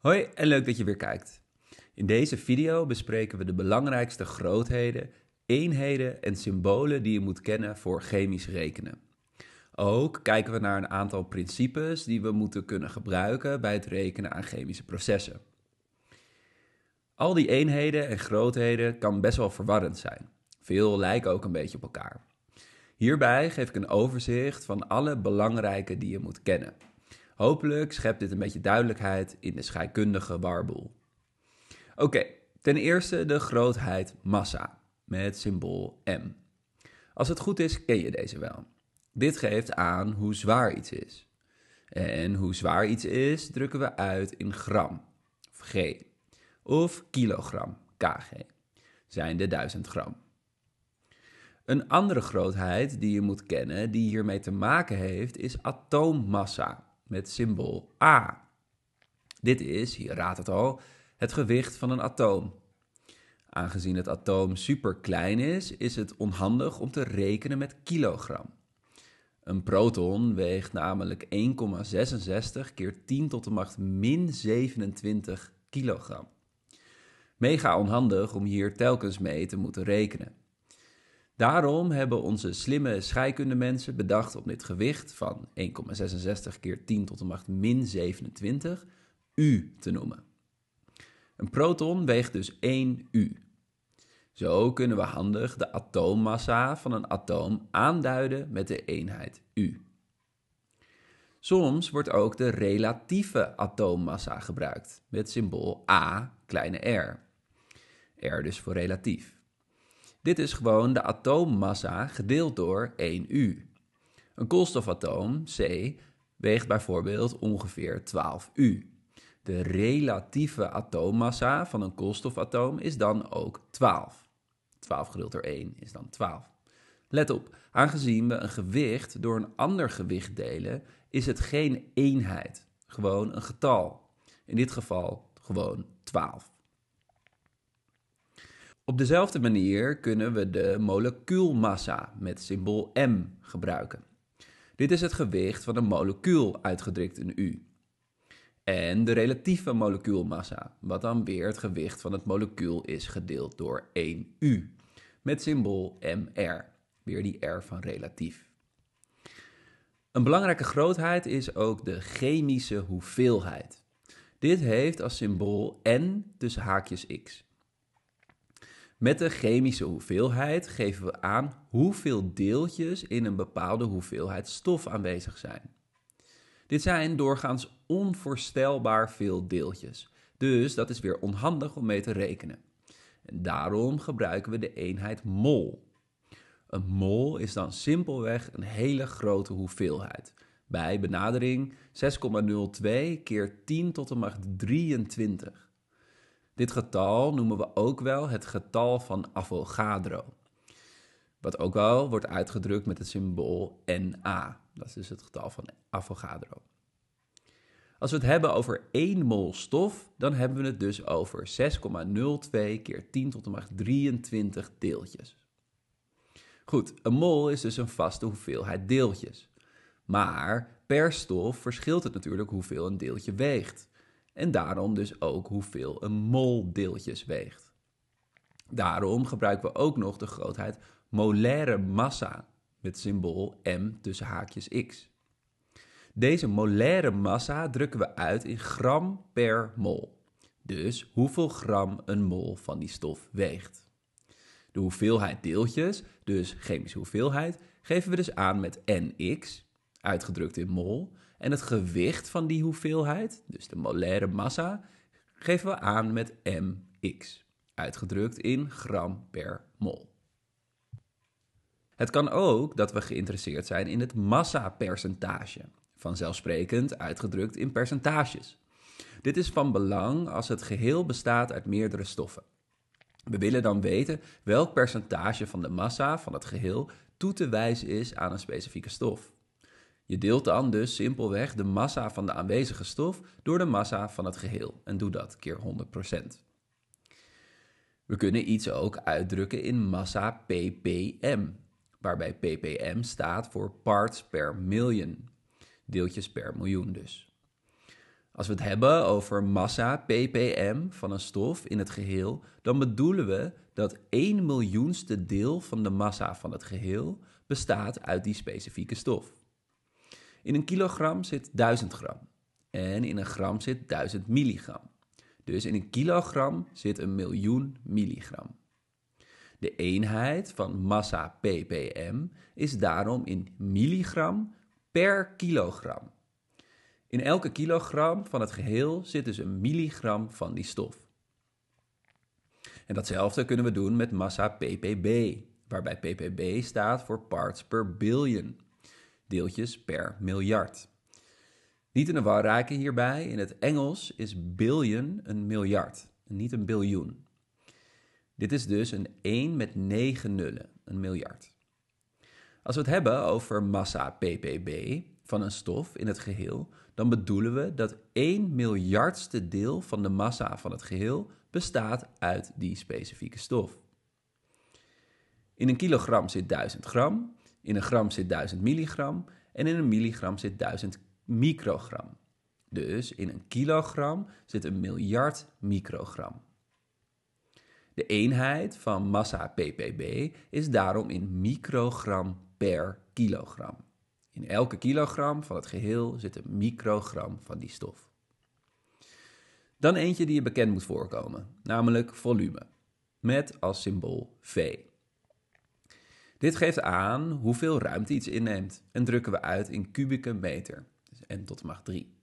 Hoi en leuk dat je weer kijkt. In deze video bespreken we de belangrijkste grootheden, eenheden en symbolen die je moet kennen voor chemisch rekenen. Ook kijken we naar een aantal principes die we moeten kunnen gebruiken bij het rekenen aan chemische processen. Al die eenheden en grootheden kan best wel verwarrend zijn. Veel lijken ook een beetje op elkaar. Hierbij geef ik een overzicht van alle belangrijke die je moet kennen. Hopelijk schept dit een beetje duidelijkheid in de scheikundige warboel. Oké, ten eerste de grootheid massa met symbool m. Als het goed is, ken je deze wel. Dit geeft aan hoe zwaar iets is. En hoe zwaar iets is, drukken we uit in gram, of g, of kilogram, kg, zijn de 1000 gram. Een andere grootheid die je moet kennen, die hiermee te maken heeft, is atoommassa met symbool A. Dit is, je raadt het al, het gewicht van een atoom. Aangezien het atoom superklein is, is het onhandig om te rekenen met kilogram. Een proton weegt namelijk 1,66 keer 10 tot de macht min 27 kilogram. Mega onhandig om hier telkens mee te moeten rekenen. Daarom hebben onze slimme scheikundemensen bedacht om dit gewicht van 1,66 keer 10 tot de macht min 27 U te noemen. Een proton weegt dus 1 U. Zo kunnen we handig de atoommassa van een atoom aanduiden met de eenheid U. Soms wordt ook de relatieve atoommassa gebruikt met symbool A kleine r. R dus voor relatief. Dit is gewoon de atoommassa gedeeld door 1 U. Een koolstofatoom, C, weegt bijvoorbeeld ongeveer 12 U. De relatieve atoommassa van een koolstofatoom is dan ook 12. 12 gedeeld door 1 is dan 12. Let op, aangezien we een gewicht door een ander gewicht delen, is het geen eenheid, gewoon een getal. In dit geval gewoon 12. Op dezelfde manier kunnen we de molecuulmassa met symbool m gebruiken. Dit is het gewicht van een molecuul uitgedrukt in U. En de relatieve molecuulmassa, wat dan weer het gewicht van het molecuul is gedeeld door 1 U, met symbool mr, weer die r van relatief. Een belangrijke grootheid is ook de chemische hoeveelheid. Dit heeft als symbool n tussen haakjes x. Met de chemische hoeveelheid geven we aan hoeveel deeltjes in een bepaalde hoeveelheid stof aanwezig zijn. Dit zijn doorgaans onvoorstelbaar veel deeltjes, dus dat is weer onhandig om mee te rekenen. En daarom gebruiken we de eenheid mol. Een mol is dan simpelweg een hele grote hoeveelheid. Bij benadering 6,02 keer 10 tot de macht 23. Dit getal noemen we ook wel het getal van Avogadro. Wat ook wel wordt uitgedrukt met het symbool Na. Dat is dus het getal van Avogadro. Als we het hebben over 1 mol stof, dan hebben we het dus over 6,02 keer 10 tot de macht 23 deeltjes. Goed, een mol is dus een vaste hoeveelheid deeltjes. Maar per stof verschilt het natuurlijk hoeveel een deeltje weegt en daarom dus ook hoeveel een mol deeltjes weegt. Daarom gebruiken we ook nog de grootheid molaire massa met symbool m tussen haakjes x. Deze molaire massa drukken we uit in gram per mol. Dus hoeveel gram een mol van die stof weegt. De hoeveelheid deeltjes, dus chemische hoeveelheid, geven we dus aan met nx, uitgedrukt in mol, en het gewicht van die hoeveelheid, dus de molaire massa, geven we aan met mx, uitgedrukt in gram per mol. Het kan ook dat we geïnteresseerd zijn in het massapercentage, vanzelfsprekend uitgedrukt in percentages. Dit is van belang als het geheel bestaat uit meerdere stoffen. We willen dan weten welk percentage van de massa van het geheel toe te wijzen is aan een specifieke stof. Je deelt dan dus simpelweg de massa van de aanwezige stof door de massa van het geheel en doe dat keer 100%. We kunnen iets ook uitdrukken in massa ppm, waarbij ppm staat voor parts per million, deeltjes per miljoen dus. Als we het hebben over massa ppm van een stof in het geheel, dan bedoelen we dat 1 miljoenste deel van de massa van het geheel bestaat uit die specifieke stof. In een kilogram zit 1000 gram. En in een gram zit 1000 milligram. Dus in een kilogram zit een miljoen milligram. De eenheid van massa ppm is daarom in milligram per kilogram. In elke kilogram van het geheel zit dus een milligram van die stof. En datzelfde kunnen we doen met massa ppb, waarbij ppb staat voor parts per billion deeltjes per miljard. Niet in de war raken hierbij, in het Engels is billion een miljard, niet een biljoen. Dit is dus een 1 met 9 nullen, een miljard. Als we het hebben over massa ppb van een stof in het geheel, dan bedoelen we dat 1 miljardste deel van de massa van het geheel bestaat uit die specifieke stof. In een kilogram zit 1000 gram, in een gram zit 1000 milligram en in een milligram zit 1000 microgram. Dus in een kilogram zit een miljard microgram. De eenheid van massa ppb is daarom in microgram per kilogram. In elke kilogram van het geheel zit een microgram van die stof. Dan eentje die je bekend moet voorkomen, namelijk volume, met als symbool V. Dit geeft aan hoeveel ruimte iets inneemt en drukken we uit in kubieke meter, dus n tot de macht 3.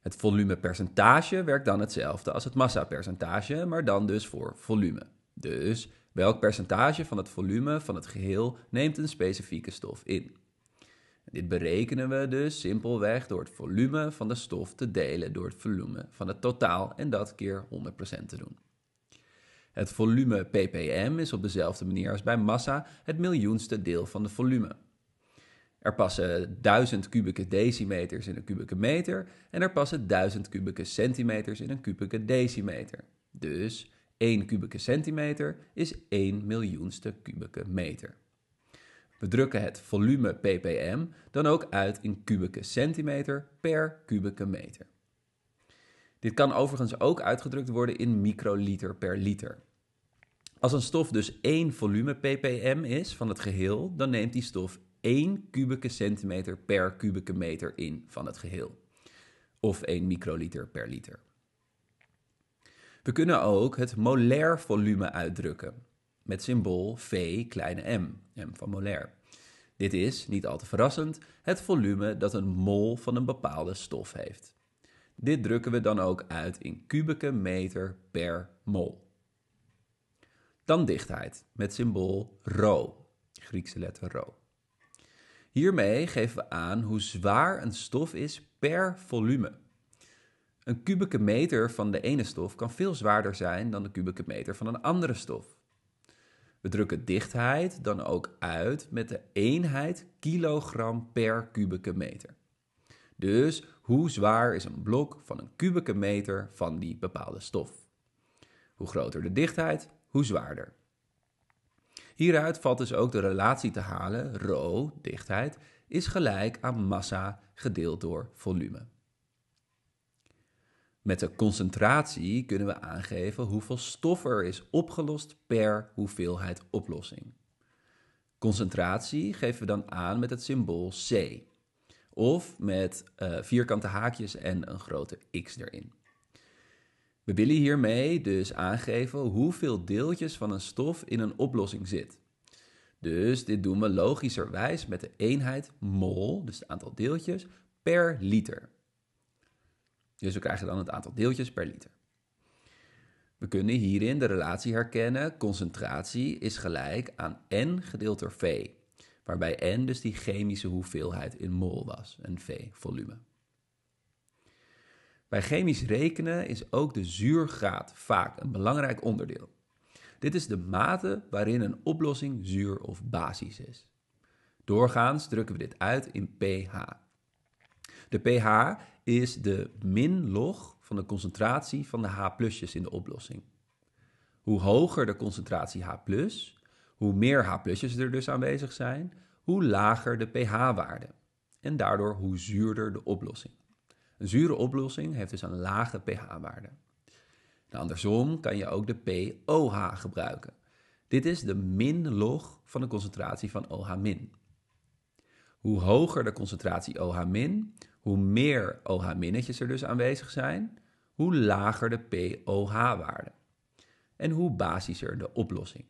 Het volumepercentage werkt dan hetzelfde als het massapercentage, maar dan dus voor volume. Dus welk percentage van het volume van het geheel neemt een specifieke stof in? Dit berekenen we dus simpelweg door het volume van de stof te delen door het volume van het totaal en dat keer 100% te doen. Het volume ppm is op dezelfde manier als bij massa het miljoenste deel van de volume. Er passen 1000 kubieke decimeters in een kubieke meter en er passen 1000 kubieke centimeters in een kubieke decimeter. Dus 1 kubieke centimeter is 1 miljoenste kubieke meter. We drukken het volume ppm dan ook uit in kubieke centimeter per kubieke meter. Dit kan overigens ook uitgedrukt worden in microliter per liter. Als een stof dus 1 volume ppm is van het geheel, dan neemt die stof 1 kubieke centimeter per kubieke meter in van het geheel. Of 1 microliter per liter. We kunnen ook het molair volume uitdrukken met symbool V kleine m, m van molair. Dit is, niet al te verrassend, het volume dat een mol van een bepaalde stof heeft. Dit drukken we dan ook uit in kubieke meter per mol. Dan dichtheid met symbool rho, Griekse letter rho. Hiermee geven we aan hoe zwaar een stof is per volume. Een kubieke meter van de ene stof kan veel zwaarder zijn dan de kubieke meter van een andere stof. We drukken dichtheid dan ook uit met de eenheid kilogram per kubieke meter. Dus hoe zwaar is een blok van een kubieke meter van die bepaalde stof? Hoe groter de dichtheid, zwaarder. Hieruit valt dus ook de relatie te halen, ρ, dichtheid, is gelijk aan massa gedeeld door volume. Met de concentratie kunnen we aangeven hoeveel stof er is opgelost per hoeveelheid oplossing. Concentratie geven we dan aan met het symbool C, of met eh, vierkante haakjes en een grote x erin. We willen hiermee dus aangeven hoeveel deeltjes van een stof in een oplossing zit. Dus dit doen we logischerwijs met de eenheid mol, dus het aantal deeltjes, per liter. Dus we krijgen dan het aantal deeltjes per liter. We kunnen hierin de relatie herkennen, concentratie is gelijk aan n gedeeld door v, waarbij n dus die chemische hoeveelheid in mol was en v volume. Bij chemisch rekenen is ook de zuurgraad vaak een belangrijk onderdeel. Dit is de mate waarin een oplossing zuur of basis is. Doorgaans drukken we dit uit in pH. De pH is de min-log van de concentratie van de H-plusjes in de oplossing. Hoe hoger de concentratie H+, hoe meer H-plusjes er dus aanwezig zijn, hoe lager de pH-waarde en daardoor hoe zuurder de oplossing. Een zure oplossing heeft dus een lage pH-waarde. Nou, andersom kan je ook de pOH gebruiken. Dit is de min-log van de concentratie van OH-. Hoe hoger de concentratie OH-, hoe meer OH-minnetjes er dus aanwezig zijn, hoe lager de pOH-waarde en hoe basischer de oplossing.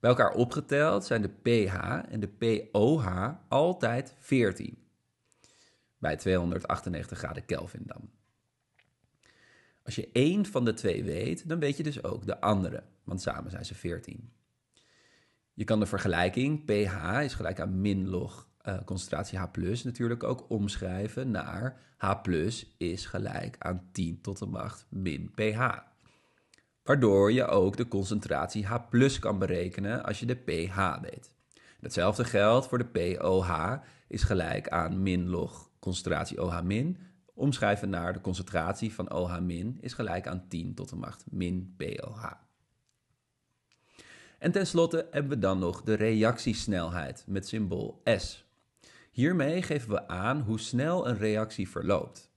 Bij elkaar opgeteld zijn de pH en de pOH altijd 14 bij 298 graden Kelvin dan. Als je één van de twee weet, dan weet je dus ook de andere, want samen zijn ze 14. Je kan de vergelijking pH is gelijk aan min log eh, concentratie H+, natuurlijk ook omschrijven naar H+, is gelijk aan 10 tot de macht min pH. Waardoor je ook de concentratie H+, kan berekenen als je de pH weet. Hetzelfde geldt voor de pOH is gelijk aan min log concentratie OH omschrijven naar de concentratie van OH is gelijk aan 10 tot de macht min POH. En tenslotte hebben we dan nog de reactiesnelheid met symbool S. Hiermee geven we aan hoe snel een reactie verloopt.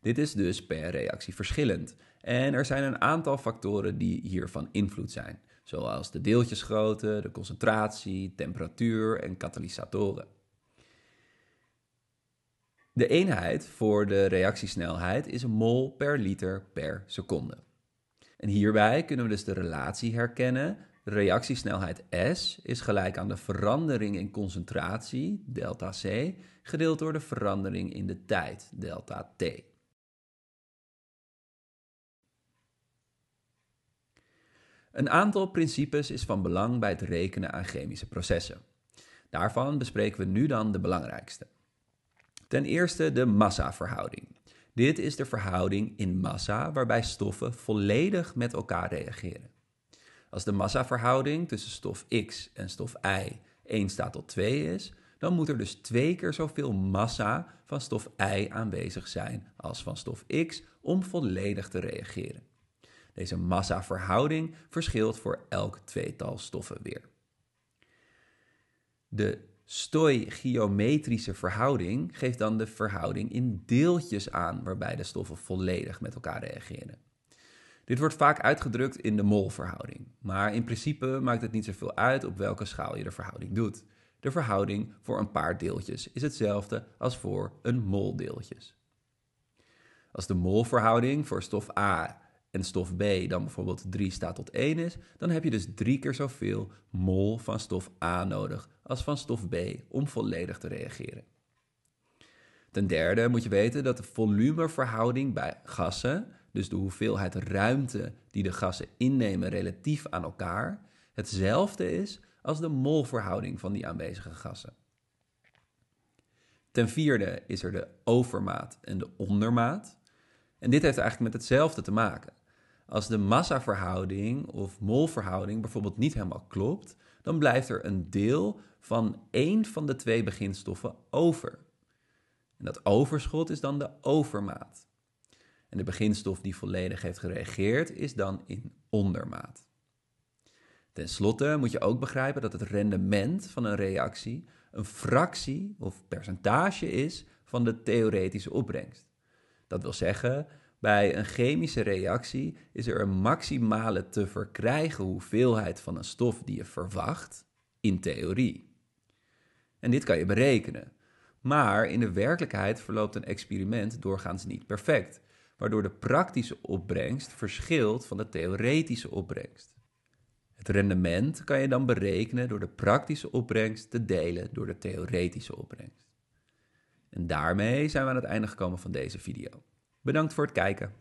Dit is dus per reactie verschillend. En er zijn een aantal factoren die hiervan invloed zijn, zoals de deeltjesgrootte, de concentratie, temperatuur en katalysatoren. De eenheid voor de reactiesnelheid is mol per liter per seconde. En hierbij kunnen we dus de relatie herkennen. reactiesnelheid S is gelijk aan de verandering in concentratie, delta C, gedeeld door de verandering in de tijd, delta T. Een aantal principes is van belang bij het rekenen aan chemische processen. Daarvan bespreken we nu dan de belangrijkste. Ten eerste de massaverhouding. Dit is de verhouding in massa waarbij stoffen volledig met elkaar reageren. Als de massaverhouding tussen stof X en stof Y 1 staat tot 2 is, dan moet er dus twee keer zoveel massa van stof Y aanwezig zijn als van stof X om volledig te reageren. Deze massaverhouding verschilt voor elk tweetal stoffen weer. De geometrische verhouding geeft dan de verhouding in deeltjes aan waarbij de stoffen volledig met elkaar reageren. Dit wordt vaak uitgedrukt in de molverhouding, maar in principe maakt het niet zoveel uit op welke schaal je de verhouding doet. De verhouding voor een paar deeltjes is hetzelfde als voor een mol deeltjes. Als de molverhouding voor stof A en stof B dan bijvoorbeeld 3 staat tot 1 is, dan heb je dus drie keer zoveel mol van stof A nodig als van stof B om volledig te reageren. Ten derde moet je weten dat de volumeverhouding bij gassen, dus de hoeveelheid ruimte die de gassen innemen relatief aan elkaar, hetzelfde is als de molverhouding van die aanwezige gassen. Ten vierde is er de overmaat en de ondermaat. En dit heeft eigenlijk met hetzelfde te maken. Als de massaverhouding of molverhouding bijvoorbeeld niet helemaal klopt, dan blijft er een deel van één van de twee beginstoffen over. En dat overschot is dan de overmaat. En de beginstof die volledig heeft gereageerd is dan in ondermaat. Ten slotte moet je ook begrijpen dat het rendement van een reactie een fractie of percentage is van de theoretische opbrengst. Dat wil zeggen bij een chemische reactie is er een maximale te verkrijgen hoeveelheid van een stof die je verwacht, in theorie. En dit kan je berekenen. Maar in de werkelijkheid verloopt een experiment doorgaans niet perfect, waardoor de praktische opbrengst verschilt van de theoretische opbrengst. Het rendement kan je dan berekenen door de praktische opbrengst te delen door de theoretische opbrengst. En daarmee zijn we aan het einde gekomen van deze video. Bedankt voor het kijken.